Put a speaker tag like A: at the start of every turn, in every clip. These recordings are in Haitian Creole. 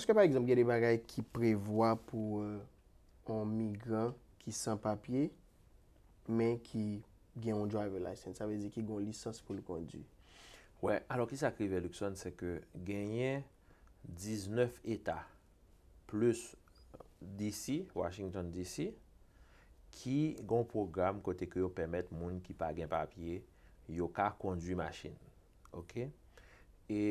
A: Aske pa ekzamp gen de bagay ki prevoa pou euh, an migran ki san papye men ki gen an driver license. Sa vezi ki gen lisans pou l kondi.
B: We, alo ki sa krive, Luxon, se ke genyen 19 eta plus DC, Washington DC, ki gen program kote ke yo pemet moun ki pa gen papye yo ka kondi masin. Ok? E...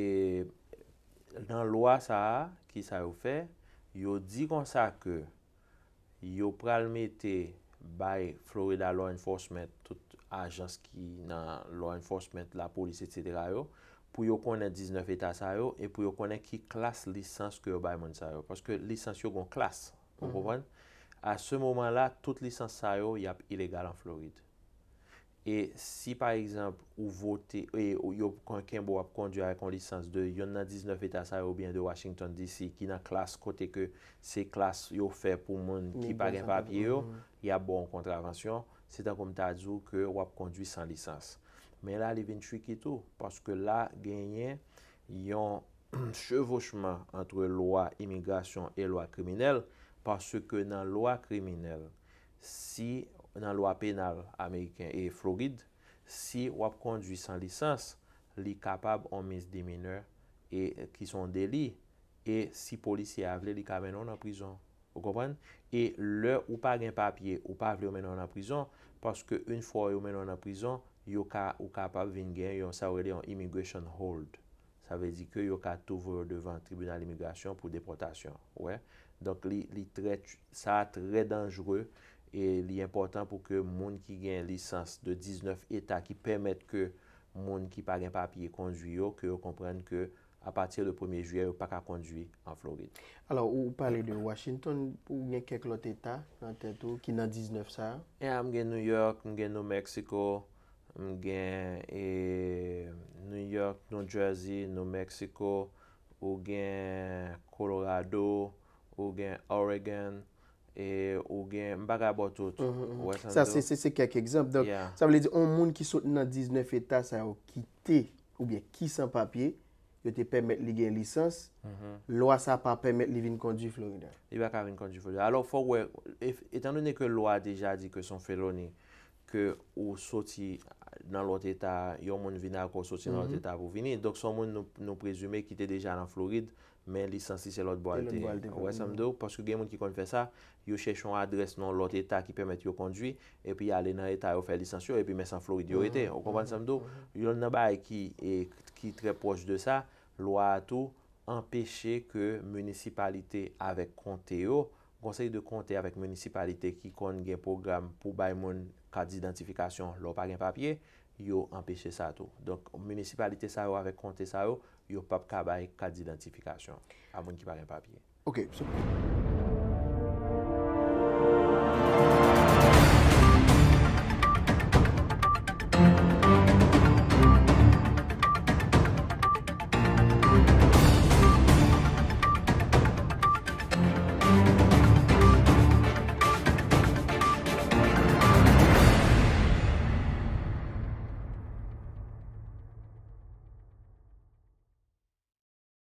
B: Nan lwa sa a ki sa yo fe, yo di kon sa ke yo pralme te bay Florida Law Enforcement, tout ajans ki nan Law Enforcement, la polise, etc. yo, pou yo konen 19 etat sa yo, e pou yo konen ki klas lisans ke yo bayman sa yo. Paske lisans yo kon klas, pou pou ven, a se moman la, tout lisans sa yo yap ilegal an Floride. E si par exemple ou vote, e, ou yo kon ken bo wap kondye a kon lisans de yon nan 19 etas a oubyen de Washington DC ki nan klas kote ke se klas yo fe pou moun ki pagen papye yo, mm-hmm. ya bon kontravensyon, se tan kon ta djou ke wap kondye san lisans. Men la li vin chwiki tou, paske la genyen yon chevochman antre loa imigrasyon e loa kriminel, paske nan loa kriminel, si nan lwa penal Ameriken e Florid si wap kondwi san lisans li kapab an misdi mineur e, ki son deli e si polisi avle li ka menon an prison ou kompren? e le ou pa gen papye ou pa avle menon an prison paske un fwa ou menon an prison yo ka ou kapab ven gen yon sawele yon immigration hold sa vezi ke yo ka touve devan tribunal immigration pou deportasyon ouwe? donc li sa tre dangereux E li important pou ke moun ki gen lisans de 19 etat ki pèmèt ke moun ki pa gen papye konjuy yo, ke yo komprenn ke a patir le 1er juyè yo pa ka konjuy an Floride.
A: Alors ou pale de Washington, ou gen keklot etat nan tentou ki nan 19 sa?
B: E a mgen New York, mgen New Mexico, mgen e, New York, New Jersey, New Mexico, ou gen Colorado, ou gen Oregon. E ou gen mbaga botot. Mhm, mhm. Sa se se
A: se kak ekzamp. Donk sa vle di, on moun ki sot nan 19 etas a ou kite, ou bie ki san papye, yo te pemet li gen lisans, mhm. lwa sa pa pemet li vin kondji florida.
B: Li va ka vin kondji florida. Alors fok wè, etan donen ke lwa deja di ke son feloni, ke ou soti... nan lote etat, yon moun vina konsosye nan lote mhm. etat pou vini. Dok son moun nou prezume ki te deja nan Floride, men lisansi se lote boalte. Ouwe samdou, paske gen moun ki kon fè sa, yo chèchon adres nan lote etat ki pèmèt yo kondwi, epi ya alè nan etat yo fè lisansi yo, epi men san Floride yo etè. Ou konvan samdou, yon nabay ki, ki tre poch de sa, lo a tou empèche ke municipalite avèk konte yo, konsey de konte avèk mounisipalite ki kon gen program pou bay moun kad identifikasyon lò pa gen papye, yo empèche sa to. Donk mounisipalite sa yo avèk konte sa yo, yo pap kabay kad identifikasyon a moun ki pa gen papye.